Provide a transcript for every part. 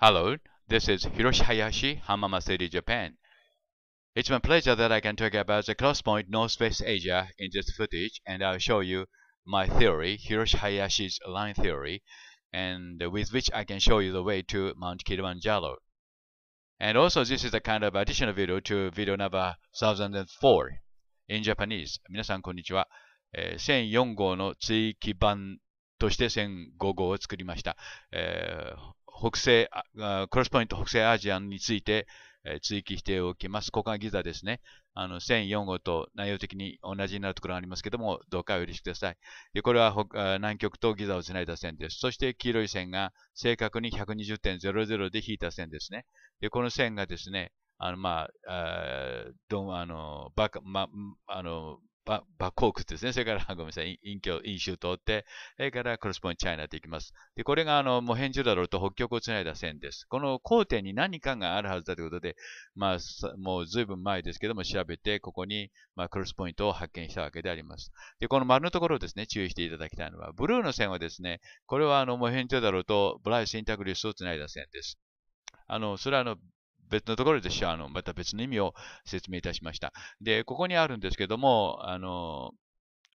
Hello, this is Hiroshi Hayashi, Hamama City, Japan. It's my pleasure that I can talk about the crosspoint West Asia in this footage and I'll show you my theory, Hiroshi Hayashi's line theory, and with which I can show you the way to Mount Kilimanjaro. And also this is a kind of additional video to video number 1004 in Japanese. 皆さんこんにちは。えー、1004号の追記版として1005号を作りました。えー北西、クロスポイント北西アジアについて、え追記しておきます。こがギザですね。あの、1004号と内容的に同じになるところがありますけども、どうかお許しください。で、これは南極とギザをつないだ線です。そして黄色い線が正確に120.00で引いた線ですね。で、この線がですね、あの、まあ、あどあの、バカ、ま、あの、ババコークですね。それから、ごめんなさい、陰教、陰州通って、それからクロスポイントチャイナっていきます。で、これが、あの、モヘンジュラロと北極をつないだ線です。この交点に何かがあるはずだということで、まあ、もう随分前ですけども、調べて、ここに、まあ、クロスポイントを発見したわけであります。で、この丸のところをですね、注意していただきたいのは、ブルーの線はですね、これは、あの、モヘンジュラロとブライス・インタグリスをつないだ線です。あの、それはあの、別のところでしャのまた別の意味を説明いたしました。で、ここにあるんですけども、あの、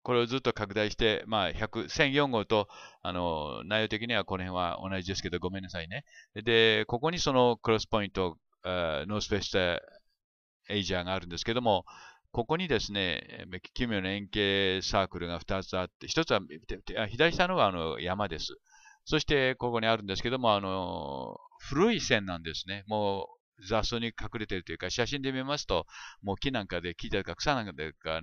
これをずっと拡大して、まあ、1004号と、あの、内容的にはこの辺は同じですけど、ごめんなさいね。で、ここにそのクロスポイント、ノースフェスタエイジャーがあるんですけども、ここにですね、奇妙な円形サークルが2つあって、1つは、左下のはあの山です。そして、ここにあるんですけども、あの、古い線なんですね。も雑草に隠れてるというか、写真で見ますと、もう木なんかで、木だか草なんかでね、あ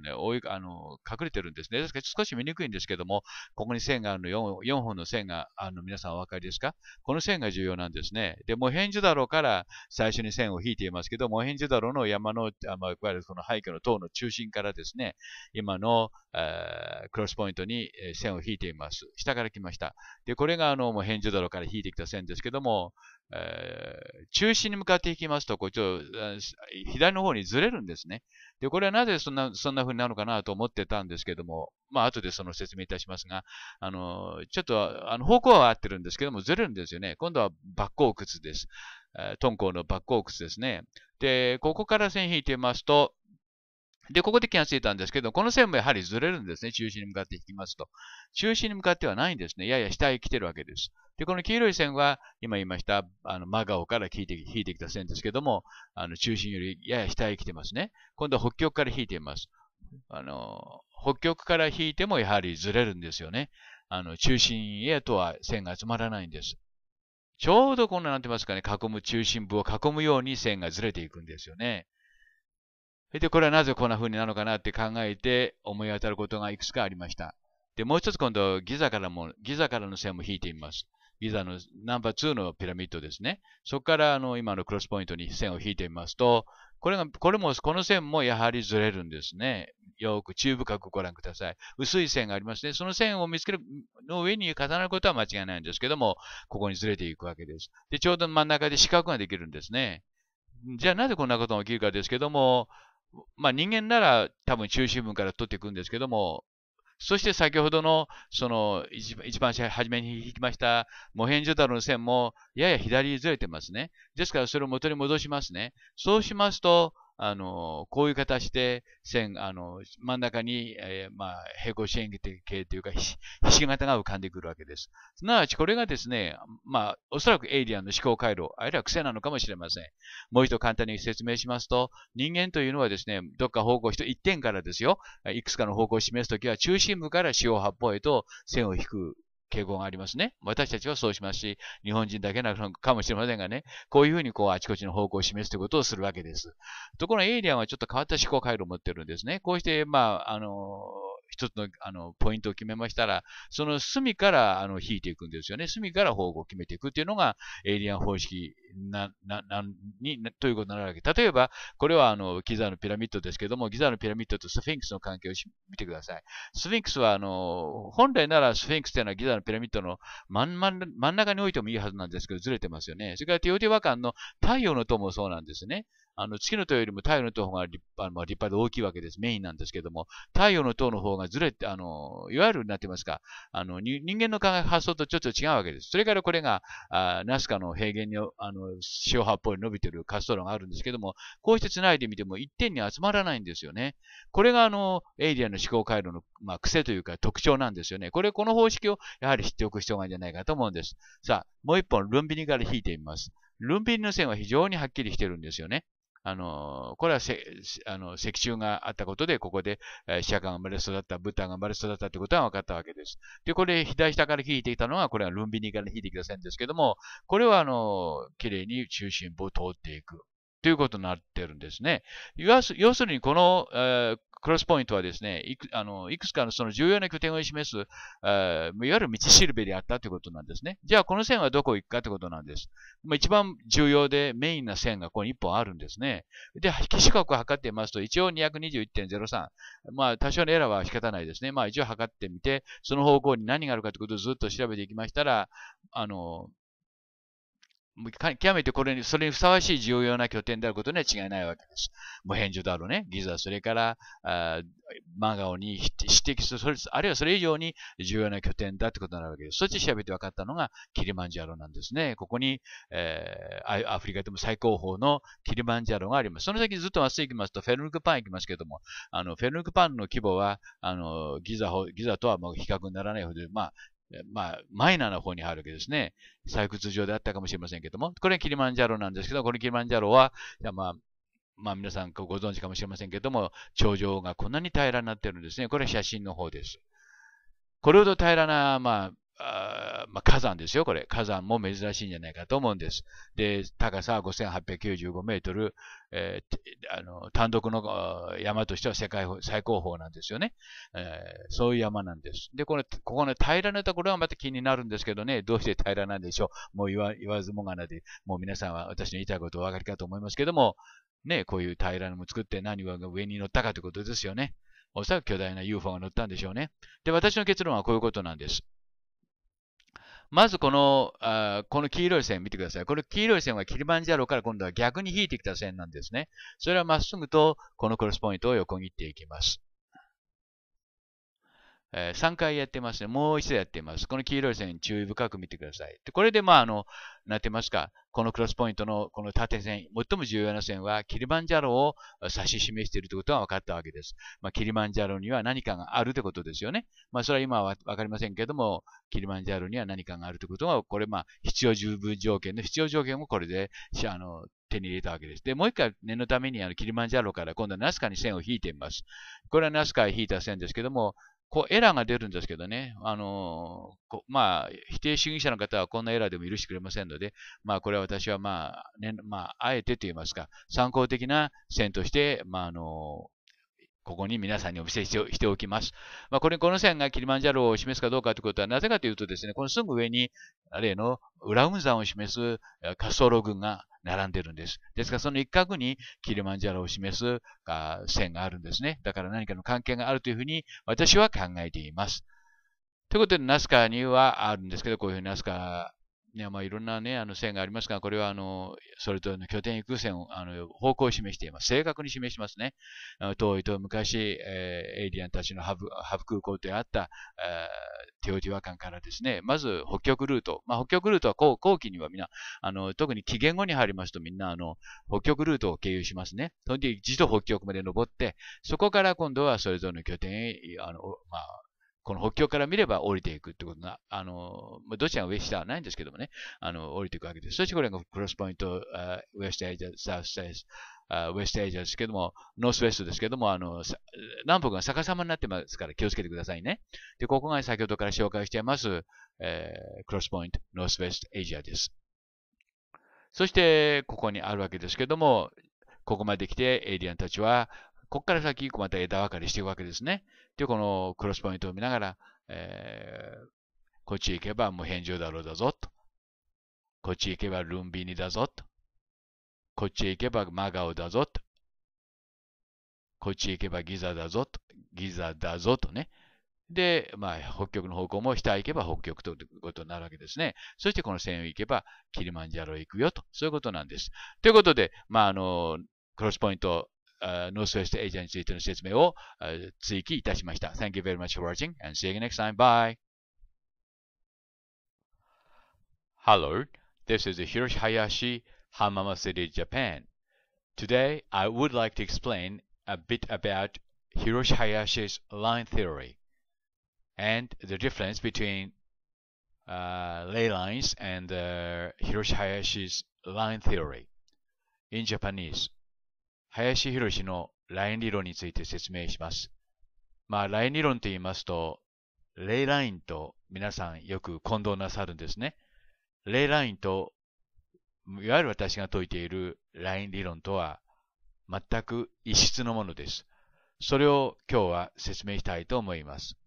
の、隠れてるんですね。ですから少し見にくいんですけども、ここに線があるの4、4本の線が、あの、皆さんお分かりですかこの線が重要なんですね。で、モヘンジュダロから最初に線を引いていますけど、モヘンジュダロの山の、あまあ、いわゆるこの廃墟の塔の中心からですね、今の、クロスポイントに線を引いています。下から来ました。で、これがあの、モヘンジュダロから引いてきた線ですけども、えー、中心に向かっていきますと、こうちょっと左の方にずれるんですね。で、これはなぜそんな、そんな風になるのかなと思ってたんですけども、まあ、後でその説明いたしますが、あの、ちょっと、あの、方向は合ってるんですけども、ずれるんですよね。今度はバッコ靴です。えー、トンコのバッコ靴ですね。で、ここから線引いてみますと、で、ここで気がついたんですけど、この線もやはりずれるんですね。中心に向かって引きますと。中心に向かってはないんですね。やや下へ来てるわけです。で、この黄色い線は、今言いました、あの、から引いて、引いてきた線ですけども、あの、中心よりやや下へ来てますね。今度は北極から引いています。あの、北極から引いてもやはりずれるんですよね。あの、中心へとは線が集まらないんです。ちょうどこの、なんて言いますかね、囲む中心部を囲むように線がずれていくんですよね。で、これはなぜこんな風になるのかなって考えて思い当たることがいくつかありました。で、もう一つ今度、ギザからも、ギザからの線も引いてみます。ギザのナンバー2のピラミッドですね。そこからあの今のクロスポイントに線を引いてみますと、これが、これも、この線もやはりずれるんですね。よく注意深くご覧ください。薄い線がありますね。その線を見つけるの上に重なることは間違いないんですけども、ここにずれていくわけです。で、ちょうど真ん中で四角ができるんですね。じゃあなぜこんなことが起きるかですけども、まあ人間なら多分中心部から取っていくんですけども、そして先ほどの、その一、一番初めに引きました、モヘンジョダロの線も、やや左にずれてますね。ですから、それを元に戻しますね。そうしますと、あの、こういう形で線、あの、真ん中に、えー、まあ、平行四辺形というか、ひし形が浮かんでくるわけです。すなわち、これがですね、まあ、おそらくエイリアンの思考回路、あるいは癖なのかもしれません。もう一度簡単に説明しますと、人間というのはですね、どっか方向一点からですよ、いくつかの方向を示すときは、中心部から四方八方へと線を引く傾向がありますね。私たちはそうしますし、日本人だけなのかもしれませんがね、こういうふうにこうあちこちの方向を示すということをするわけです。ところがエイリアンはちょっと変わった思考回路を持ってるんですね。こうして、まあ、あの一つのあのポイントを決めましたら、その隅からあの引いていくんですよね。隅から方向を決めていくっていうのが、エイリアン方式な、な、な、に、ということになるわけ。例えば、これはあの、ギザのピラミッドですけども、ギザのピラミッドとスフィンクスの関係を見てください。スフィンクスは、あの、本来ならスフィンクスというのはギザのピラミッドの真ん中に置いてもいいはずなんですけど、ずれてますよね。それからテオティワカンの太陽の塔もそうなんですね。あの、月の塔よりも太陽の塔の方が立派、まあ、立派で大きいわけです。メインなんですけども、太陽の塔の方がずれて、あの、いわゆるなってますか、あの、人間の考え発想とちょっと違うわけです。それからこれが、あナスカの平原に、あの、塩葉っぽい伸びてる滑走路があるんですけども、こうして繋いでみても一点に集まらないんですよね。これがあの、エイリアンの思考回路の、まあ、癖というか特徴なんですよね。これ、この方式をやはり知っておく必要があるんじゃないかと思うんです。さあ、もう一本、ルンビニから引いてみます。ルンビニの線は非常にはっきりしてるんですよね。あの、これはあの石柱があったことで、ここで、えー、釈迦が生まれ育った、ブッダが生まれ育ったということが分かったわけです。で、これ、左下から引いていたのは、これはルンビニから引いてきた線ですけども、これは、あの、綺麗に中心部を通っていく。ということになってるんですね。要するに、この、えー、クロスポイントはですね、いくあのいくつかのその重要な拠点を示す、いわゆる道しるべであったということなんですね。じゃあ、この線はどこ行くかということなんです。まあ、一番重要でメインな線がここに1本あるんですね。で、き四角を測ってみますと、一応221.03。まあ、多少のエラーは仕方ないですね。まあ、一応測ってみて、その方向に何があるかということをずっと調べていきましたら、あの、極めてこれに、それにふさわしい重要な拠点であることには違いないわけです。無返事だろうね、ギザ、それから、あマガオに指摘するそれ、あるいはそれ以上に重要な拠点だってことになるわけです。そっち調べて分かったのがキリマンジャロなんですね。ここに、えー、アフリカでも最高峰のキリマンジャロがあります。その先ずっとまっすぐ行きますと、フェルヌクパン行きますけども、あの、フェルヌクパンの規模は、あの、ギザ、ギザとはもう比較にならないほど、まあ、まあ、マイナーな方に入るわけですね。採掘場であったかもしれませんけども、これキリマンジャロなんですけど、このキリマンジャロは、まあ、まあ皆さんご存知かもしれませんけども、頂上がこんなに平らになってるんですね。これ写真の方です。これほど平らな、まあ、あまあ、火山ですよ、これ。火山も珍しいんじゃないかと思うんです。で、高さは5895メートル、あの単独の山としては世界最高峰なんですよね、えー、そういう山なんです。で、こここの平らなところはまた気になるんですけどね、どうして平らなんでしょう。もう言わ言わずもがなで、もう皆さんは私の言いたいことお分かりかと思いますけども、ね、こういう平らなのも作って何が上に乗ったかということですよね。おそらく巨大な UFO が乗ったんでしょうね。で、私の結論はこういうことなんです。まずこの、あこの黄色い線見てください。この黄色い線はキリマンジャロから今度は逆に引いてきた線なんですね。それはまっすぐとこのクロスポイントを横切っていきます。えー、3回やってますね。もう一度やってます。この黄色い線注意深く見てください。でこれで、まあ、あの、なってますか。このクロスポイントのこの縦線、最も重要な線はキリマンジャロを指し示しているということが分かったわけです。まあ、キリマンジャロには何かがあるということですよね。まあ、それは今は分かりませんけども、キリマンジャロには何かがあるということは、これ、まあ、必要十分条件の必要条件をこれで、あの、手に入れたわけです。で、もう一回念のためにあのキリマンジャロから今度はナスカに線を引いてみます。これはナスカへ引いた線ですけども、こうエラーが出るんですけどね、あのー、まあ、否定主義者の方はこんなエラーでも許してくれませんので、まあ、これは私は、まあねまあ、あえてと言いますか、参考的な線として、まああのここに皆さんにお見せしておきます。まあ、これ、この線がキリマンジャロを示すかどうかということは、なぜかというとですね、このすぐ上に、あれの裏雲山を示す滑走路群が並んでるんです。ですから、その一角にキリマンジャロを示す線があるんですね。だから何かの関係があるというふうに私は考えています。ということで、ナスカにはあるんですけど、こういうふうにナスカね、まあ、いろんなね、あの線がありますが、これはあの、それぞれの拠点行く線を、あの、方向を示しています。正確に示しますね。遠いと昔、えー、エイリアンたちのハブ、ハブ空港であった、えー、テオティワカンからですね、まず北極ルート。まあ、北極ルートは後後期にはみんな、あの、特に紀元後に入りますとみんな、あの、北極ルートを経由しますね。そんで一度北極まで登って、そこから今度はそれぞれの拠点へ、あの、まあ、この北極から見れば降りていくってことな、あの、どちらが上下はないんですけどもね、あの、降りていくわけです。そしてこれがクロスポイント、ウェストエイジャー、サウスエイジー、ウェストエイジャーですけども、ノースウェストですけども、あの、南北が逆さまになってますから気をつけてくださいね。で、ここが先ほどから紹介しています、えー、クロスポイント、ノースウェストエイジャーです。そして、ここにあるわけですけども、ここまで来てエイリアンたちはここから先、また枝分かれしていくわけですね。で、このクロスポイントを見ながら、えー、こっち行けばう返上だろうだぞと。こっち行けばルンビニだぞと。こっち行けばマガオだぞと。こっち行けばギザだぞと。ギザだぞとね。で、まあ、北極の方向も下行けば北極ということになるわけですね。そしてこの線を行けばキリマンジャロ行くよと。そういうことなんです。ということで、まあ、あの、クロスポイントノースウェストエージアについての説明を追記いたしました。Thank you very much for watching and see you next time. Bye! Hello, this is Hiroshi Hayashi, Hamama City, Japan. Today I would like to explain a bit about Hiroshi Hayashi's line theory and the difference between uh, ley lines and uh, Hiroshi Hayashi's line theory in Japanese. 林博士のライン理論について説明します。まあ、ライン理論と言いますと、レイラインと皆さんよく混同なさるんですね。レイラインと、いわゆる私が説いているライン理論とは全く異質のものです。それを今日は説明したいと思います。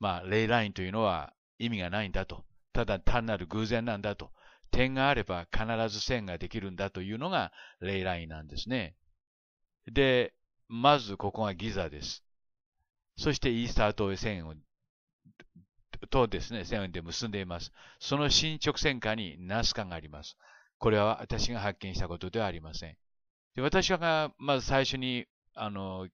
まあ、レイラインというのは意味がないんだと。ただ単なる偶然なんだと。点があれば必ず線ができるんだというのがレイラインなんですね。で、まずここがギザです。そしてイースター島へ線を、とですね、線で結んでいます。その進直線下にナスカがあります。これは私が発見したことではありません。で私がまず最初に、あの、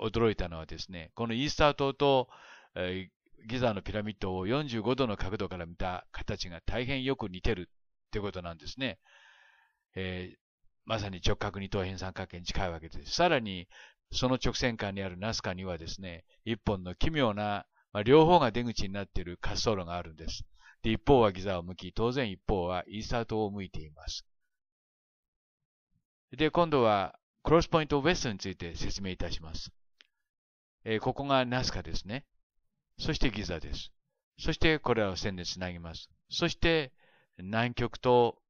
驚いたのはですね、このイースター島と、えー、ギザのピラミッドを45度の角度から見た形が大変よく似てるってことなんですね。えー、まさに直角二等辺三角形に近いわけです。さらに、その直線間にあるナスカにはですね、一本の奇妙な、まあ、両方が出口になっている滑走路があるんです。で、一方はギザを向き、当然一方はイースター島を向いています。で、今度は、クロスポイントウェストについて説明いたします。えー、ここがナスカですね。そしてギザです。そしてこれらを線でつなぎます。そして南極と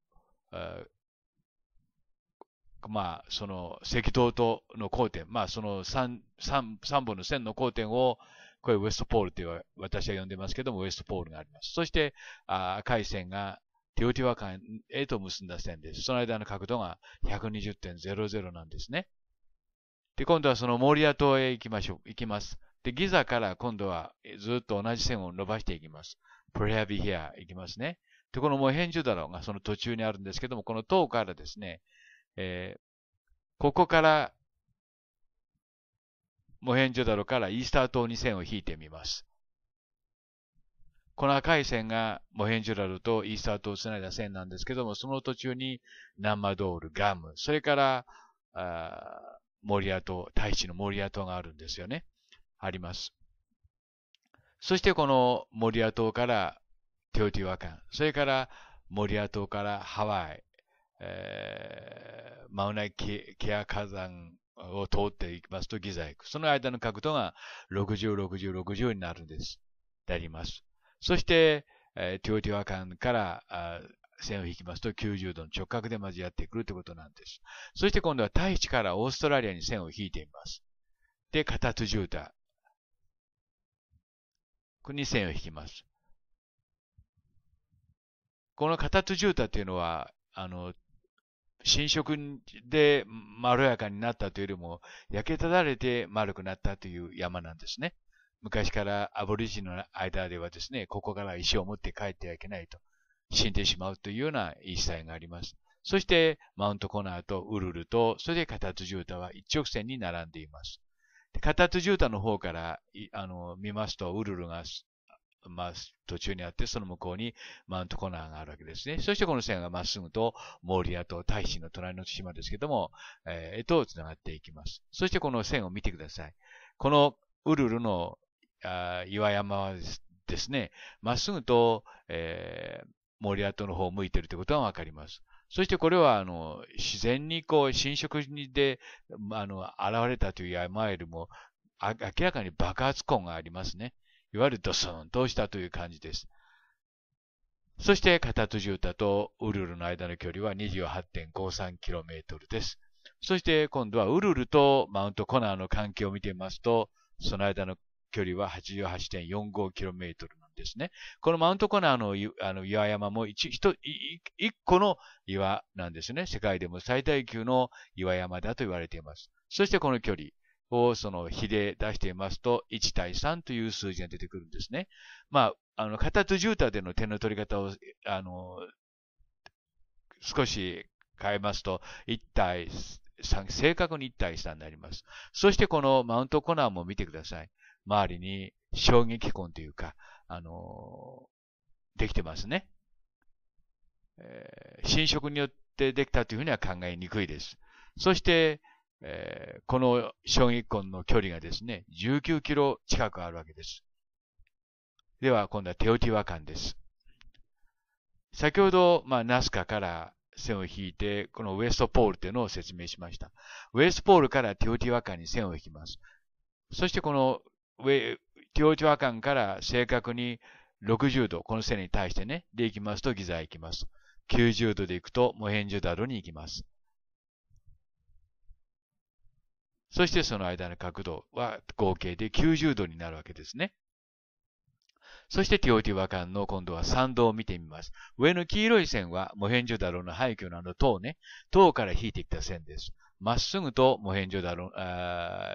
まあ、その赤道との交点、まあ、その 3, 3, 3本の線の交点を、これウエストポールという私は呼んでますけども、ウエストポールがあります。そして、あ赤い線がテオティワカンへと結んだ線です。その間の角度が120.00なんですね。で、今度はそのモーリア島へ行きましょう。行きます。で、ギザから今度はずっと同じ線を伸ばしていきます。プレアビヒア行きますね。で、このモヘンジュダロがその途中にあるんですけども、この塔からですね、えー、ここから、モヘンジョダロからイースター島に線を引いてみます。この赤い線がモヘンジョダロとイースター島をつないだ線なんですけども、その途中にナンマドール、ガム、それから、あモリア島、大地のモリア島があるんですよね。あります。そしてこのモリア島からテオティワカン、それからモリア島からハワイ、マウナイケア火山を通っていきますとギザイク。その間の角度が60、60、60になるんです。であります。そして、えー、ティオティワ間から線を引きますと90度の直角で交わってくるということなんです。そして今度は大地からオーストラリアに線を引いてみます。で、カタツジュータに線を引きます。このカタツジュータというのは、あの、侵食でまろやかになったというよりも、焼けただれて丸くなったという山なんですね。昔からアボリジンの間ではですね、ここから石を持って帰ってはいけないと、死んでしまうというような言い伝えがあります。そして、マウントコナーとウルルと、それでカタツジュータは一直線に並んでいます。カタツジュータの方から、あの、見ますと、ウルルがまあ、途中にあって、その向こうにマウントコナーがあるわけですね。そしてこの線がまっすぐと、モーリア島、大使の隣の島ですけども、えー、と繋がっていきます。そしてこの線を見てください。このウルルの岩山はですね、まっすぐと、えー、モーリア島の方を向いてるということがわかります。そしてこれは、あの、自然にこう、侵食で、あの、現れたという山よりも、明らかに爆発痕がありますね。いわゆるドスン、どうしたという感じです。そして、カタトジュータとウルルの間の距離は 28.53km です。そして、今度はウルルとマウントコナーの関係を見てみますと、その間の距離は 88.45km なんですね。このマウントコナーのあの岩山も 1, 1, 1個の岩なんですね。世界でも最大級の岩山だと言われています。そしてこの距離、をその比で出していますと、1対3という数字が出てくるんですね。まあ、あの、形絨毯での点の取り方を、あの、少し変えますと、1対3、正確に1対3になります。そしてこのマウントコナーも見てください。周りに衝撃痕というか、あの、できてますね。え侵食によってできたというふうには考えにくいです。そして、えー、この小撃痕の距離がですね、19キロ近くあるわけです。では、今度はテオティワカンです。先ほど、まあ、ナスカから線を引いて、このウエストポールというのを説明しました。ウエストポールからテオティワカンに線を引きます。そしてこのテオティワカンから正確に60度、この線に対してね、で行きますとギザ行きます。90度で行くとモヘンジュダロに行きます。そしてその間の角度は合計で90度になるわけですね。そして TOT 和ンの今度は参道を見てみます。上の黄色い線はモヘンジョダロの廃墟など塔ね、塔から引いてきた線です。まっすぐとモヘンジョダロ、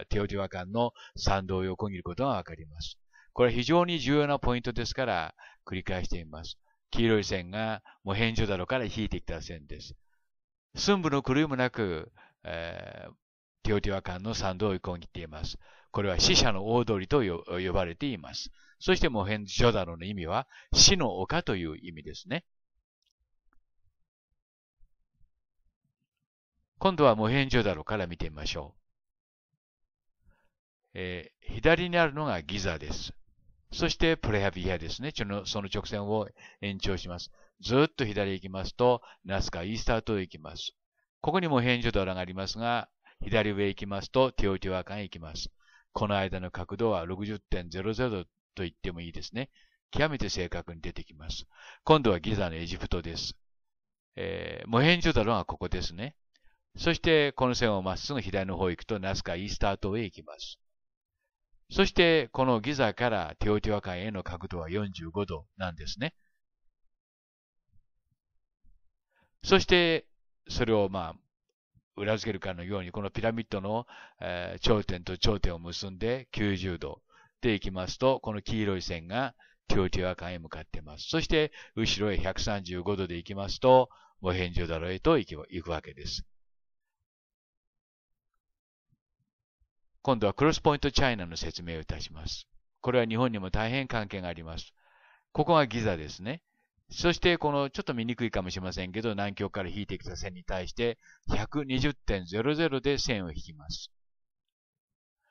TOT 和漢の参道を横切ることがわかります。これは非常に重要なポイントですから繰り返してみます。黄色い線がモヘンジョダロから引いてきた線です。寸部の狂いもなく、えー、テオティワカンの参道を横切っています。これは死者の大通りと呼ばれています。そしてモヘンジョダロの意味は死の丘という意味ですね。今度はモヘンジョダロから見てみましょう。えー、左にあるのがギザです。そしてプレハビアですね。その直線を延長します。ずっと左へ行きますと、ナスカイースター島へ行きます。ここにもヘンジョダロがありますが、左上行きますと、テオティワカンへ行きます。この間の角度は60.00と言ってもいいですね。極めて正確に出てきます。今度はギザのエジプトです。えー、モヘンジョダロはここですね。そして、この線をまっすぐ左の方行くと、ナスカイースタートへ行きます。そして、このギザからテオティワカンへの角度は45度なんですね。そして、それをまあ、裏付けるかのように、このピラミッドの、えー、頂点と頂点を結んで90度でいきますと、この黄色い線がティオティワカンへ向かっています。そして、後ろへ135度で行きますと、モヘンジョダロへと行くわけです。今度はクロスポイントチャイナの説明をいたします。これは日本にも大変関係があります。ここがギザですね。そして、この、ちょっと見にくいかもしれませんけど、南極から引いてきた線に対して、120.00で線を引きます。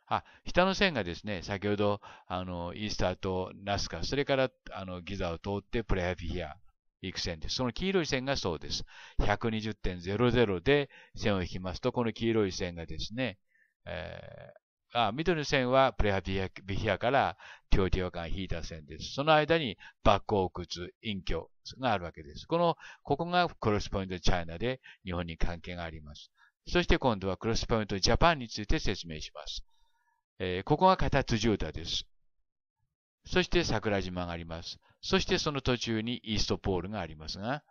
あ、下の線がですね、先ほど、あの、イースターとナスカ、それから、あの、ギザを通ってプレハピヒア、行く線です。その黄色い線がそうです。120.00で線を引きますと、この黄色い線がですね、えあ緑の線はプレハビヒアから強調感引いた線です。その間にバックオークツ、隠居があるわけです。この、ここがクロスポイントチャイナで日本に関係があります。そして今度はクロスポイントジャパンについて説明します。えー、ここが片津住です。そして桜島があります。そしてその途中にイーストポールがありますが、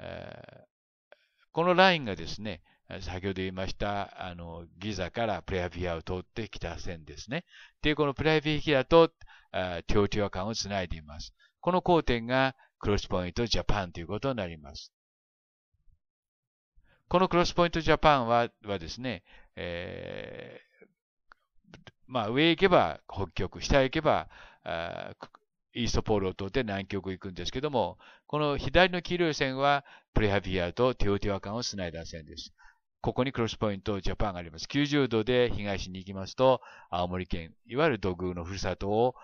えー、このラインがですね、先ほど言いました、あの、ギザからプレアビアを通って北線ですね。で、このプレアビアとテオティワ間をつないでいます。この交点がクロスポイントジャパンということになります。このクロスポイントジャパンははですね、えー、まあ、上行けば北極、下行けばあイーストポールを通って南極行くんですけども、この左の黄色い線はプレハビアとテオティワ間をつないだ線です。ここにクロスポイントジャパンがあります。90度で東に行きますと、青森県、いわゆる土偶のふるさとを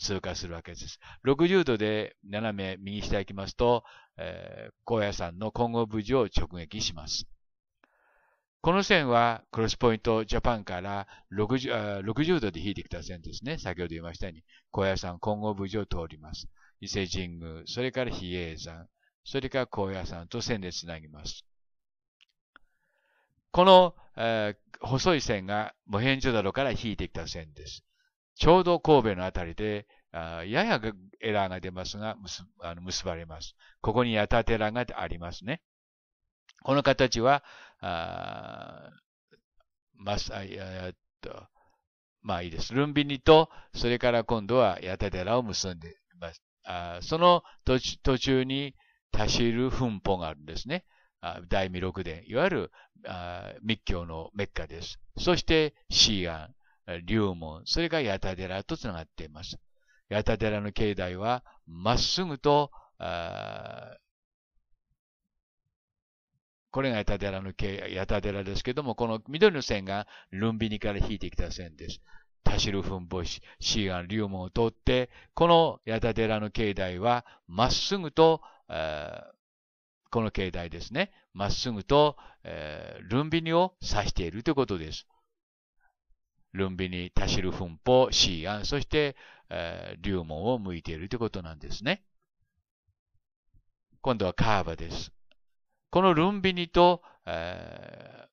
通過するわけです。60度で斜め右下行きますと、えー、高野山の混合部事を直撃します。この線はクロスポイントジャパンから 60, 60度で引いてきた線ですね。先ほど言いましたように、高野山混合部事を通ります。伊勢神宮、それから比叡山、それから高野山と線でつなぎます。この、えー、細い線がモヘンジョダロから引いてきた線です。ちょうど神戸のあたりで、あややエラーが出ますが、結あの結ばれます。ここにヤタテラがありますね。この形は、あまっと、まあいいです。ルンビニと、それから今度はヤタテラを結んでいます。あその途中に、タシルフンポがあるんですね。第弥六殿、いわゆる密教のメッカです。そして、シーアン、龍門、それが八田寺とつながっています。八田寺の境内は、まっすぐと、これが八田寺の八田寺ですけども、この緑の線がルンビニから引いてきた線です。タシルフンボシ、シーアン、モ門を通って、この八田寺の境内は、まっすぐと、この境内ですね、まっすぐと、えー、ルンビニを指しているということです。ルンビニ、タシルフンポ、シーアン、そして、えー、竜門を向いているということなんですね。今度はカーバです。このルンビニと、え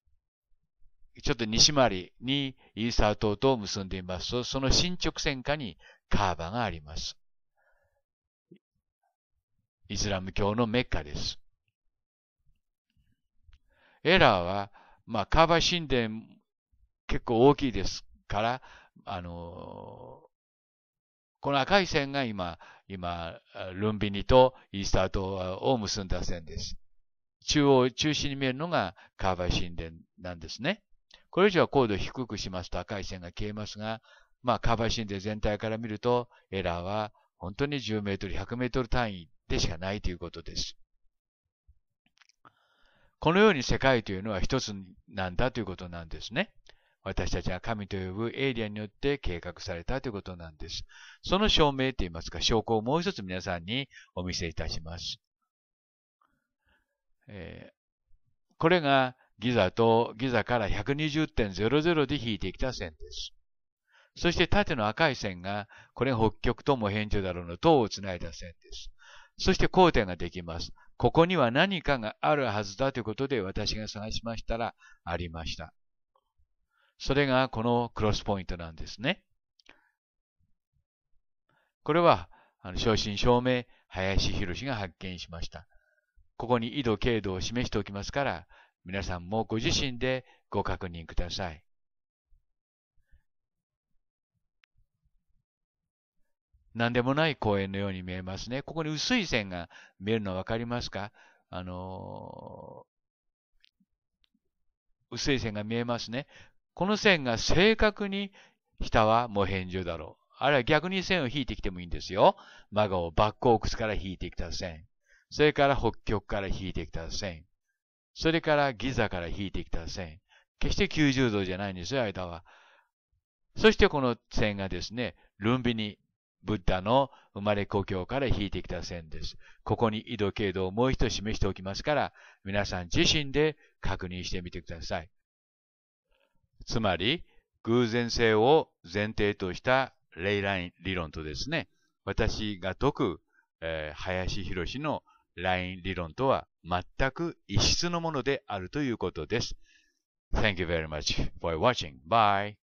ー、ちょっと西回りにイーサー島と結んでいますと、その進直線下にカーバがあります。イスラム教のメッカです。エラーは、まあ、カーバー神殿結構大きいですから、あのこの赤い線が今、今、ルンビニとイースター島を結んだ線です。中央、中心に見えるのがカーバー神殿なんですね。これ以上は高度低くしますと赤い線が消えますが、まあ、カーバー神殿全体から見ると、エラーは本当に10メートル、100メートル単位でしかないということです。このように世界というのは一つなんだということなんですね。私たちが神と呼ぶエイリアンによって計画されたということなんです。その証明といいますか、証拠をもう一つ皆さんにお見せいたします。えー、これがギザとギザから120.00で引いてきた線です。そして縦の赤い線が、これが北極とも変調だろうの塔をつないだ線です。そして交点ができます。ここには何かがあるはずだということで私が探しましたらありました。それがこのクロスポイントなんですね。これは、あの正真正銘、林博士が発見しました。ここに緯度、経度を示しておきますから、皆さんもご自身でご確認ください。何でもない公園のように見えますね。ここに薄い線が見えるの分かりますかあのー、薄い線が見えますね。この線が正確に下はもう変状だろう。あるいは逆に線を引いてきてもいいんですよ。マガをバックオークスから引いてきた線。それから北極から引いてきた線。それからギザから引いてきた線。決して90度じゃないんですよ、間は。そしてこの線がですね、ルンビニ、ブッダの生まれ故郷から引いてきた線です。ここに緯度経度をもう一度示しておきますから、皆さん自身で確認してみてください。つまり、偶然性を前提としたレイライン理論とですね、私が説く、えー、林博のライン理論とは全く異質のものであるということです。Thank you very much for watching. Bye.